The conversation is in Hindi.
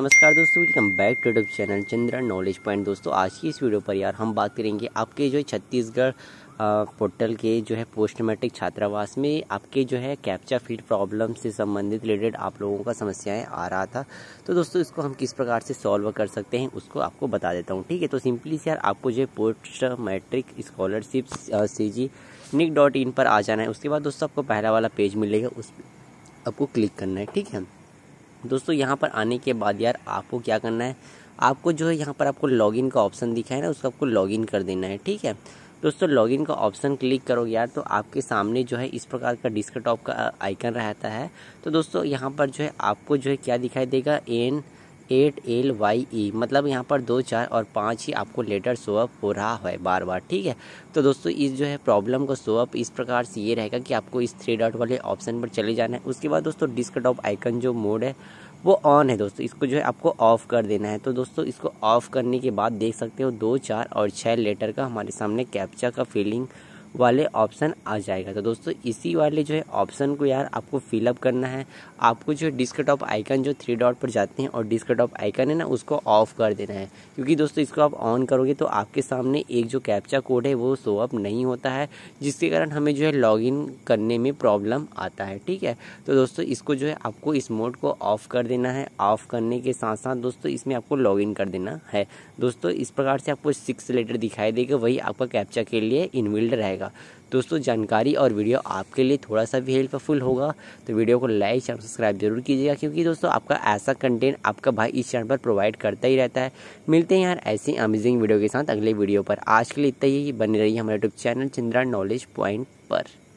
नमस्कार दोस्तों welcome back to YouTube channel Chandra knowledge point दोस्तों आज की इस वीडियो पर यार हम बात करेंगे आपके जो छत्तीसगढ़ पोर्टल के जो है पोस्ट मैट्रिक छात्रावास में आपके जो है कैप्चा फीड प्रॉब्लम से संबंधित रिलेटेड आप लोगों का समस्याएं आ रहा था तो दोस्तों इसको हम किस प्रकार से सॉल्व कर सकते हैं उसको आपको बता देता हूँ ठीक है तो सिंपली से यार आपको जो है post matric scholarship C G NIC dot in पर आ जाना है उसके बाद दोस्तों आपको पहला वाला पेज मिलेगा उस आपको क्लिक करना है ठीक है दोस्तों यहाँ पर आने के बाद यार आपको क्या करना है आपको जो है यहाँ पर आपको लॉगिन का ऑप्शन दिखा है ना उसको आपको लॉगिन कर देना है ठीक है दोस्तों लॉगिन का ऑप्शन क्लिक करोगे यार तो आपके सामने जो है इस प्रकार का डिस्क टॉप का आइकन रहता है तो दोस्तों यहाँ पर जो है आपको जो है क्या दिखाई देगा N eight L Y E मतलब यहाँ पर दो चार और पाँच ही आपको लेटर शो अप हो रहा है बार बार ठीक है तो दोस्तों इस जो है प्रॉब्लम को शो अप इस प्रकार से ये रहेगा कि आपको इस थ्री डॉट वाले ऑप्शन पर चले जाना है उसके बाद दोस्तों डिस्क टॉप आइकन जो मोड है वो ऑन है दोस्तों इसको जो है आपको ऑफ़ कर देना है तो दोस्तों इसको ऑफ़ करने के बाद देख सकते हो दो चार और छः लेटर का हमारे सामने कैप्चा का फीलिंग वाले ऑप्शन आ जाएगा तो दोस्तों इसी वाले जो है ऑप्शन को यार आपको फिलअप करना है आपको जो डिस्क टॉप आइकन जो थ्री डॉट पर जाते हैं और डिस्क टॉप आइकन है ना उसको ऑफ कर देना है क्योंकि दोस्तों इसको आप ऑन करोगे तो आपके सामने एक जो कैप्चा कोड है वो शो अप नहीं होता है जिसके कारण हमें जो है लॉगिन करने में प्रॉब्लम आता है ठीक है तो दोस्तों इसको जो है आपको इस मोड को ऑफ कर देना है ऑफ करने के साथ साथ दोस्तों इसमें आपको लॉगिन कर देना है दोस्तों इस प्रकार से आपको सिक्स लेटर दिखाई देगा वही आपका कैप्चा के लिए इनविल्ड रहेगा जाएगा दोस्तों जानकारी और वीडियो आपके लिए थोड़ा सा भी हेल्पफुल होगा तो वीडियो को लाइक और सब्सक्राइब जरूर कीजिएगा क्योंकि दोस्तों आपका ऐसा कंटेंट आपका भाई इस चैनल पर प्रोवाइड करता ही रहता है मिलते हैं यार ऐसी अमेजिंग वीडियो के साथ अगले वीडियो पर आज के लिए इतना ही बने रही हमारे YouTube channel Chandra knowledge point पर